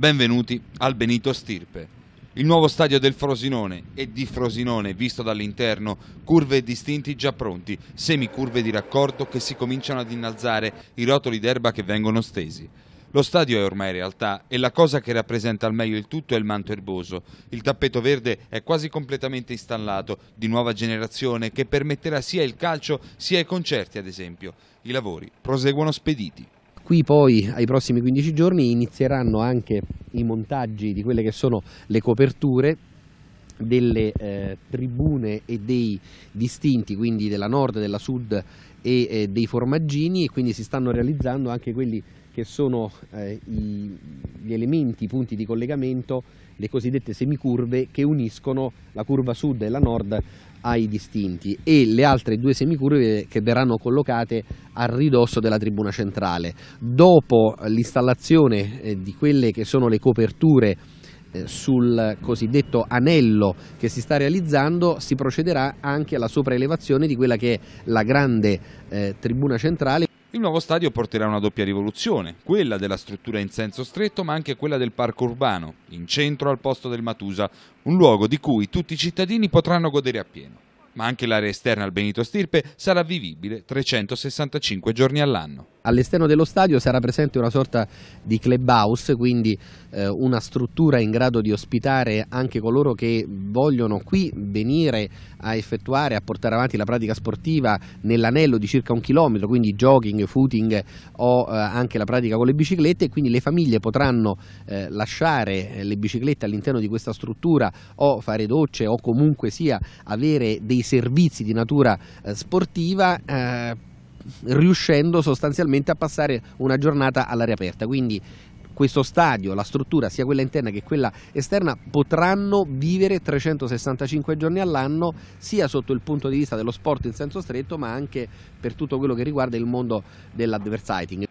Benvenuti al Benito Stirpe. Il nuovo stadio del Frosinone e di Frosinone visto dall'interno, curve e distinti già pronti, semicurve di raccordo che si cominciano ad innalzare, i rotoli d'erba che vengono stesi. Lo stadio è ormai realtà e la cosa che rappresenta al meglio il tutto è il manto erboso. Il tappeto verde è quasi completamente installato, di nuova generazione, che permetterà sia il calcio sia i concerti ad esempio. I lavori proseguono spediti qui poi ai prossimi 15 giorni inizieranno anche i montaggi di quelle che sono le coperture delle eh, tribune e dei distinti, quindi della nord, della sud e eh, dei formaggini e quindi si stanno realizzando anche quelli che sono eh, i, gli elementi, i punti di collegamento, le cosiddette semicurve che uniscono la curva sud e la nord ai distinti e le altre due semicurve che verranno collocate a ridosso della tribuna centrale. Dopo l'installazione eh, di quelle che sono le coperture eh, sul cosiddetto anello che si sta realizzando si procederà anche alla sopraelevazione di quella che è la grande eh, tribuna centrale. Il nuovo stadio porterà una doppia rivoluzione, quella della struttura in senso stretto ma anche quella del parco urbano, in centro al posto del Matusa, un luogo di cui tutti i cittadini potranno godere appieno. Ma anche l'area esterna al Benito Stirpe sarà vivibile 365 giorni all'anno. All'esterno dello stadio sarà presente una sorta di clubhouse, quindi eh, una struttura in grado di ospitare anche coloro che vogliono qui venire a effettuare, a portare avanti la pratica sportiva nell'anello di circa un chilometro, quindi jogging, footing o eh, anche la pratica con le biciclette e quindi le famiglie potranno eh, lasciare eh, le biciclette all'interno di questa struttura o fare docce o comunque sia avere dei servizi di natura eh, sportiva eh, riuscendo sostanzialmente a passare una giornata all'aria aperta. Quindi questo stadio, la struttura, sia quella interna che quella esterna, potranno vivere 365 giorni all'anno, sia sotto il punto di vista dello sport in senso stretto, ma anche per tutto quello che riguarda il mondo dell'advertising.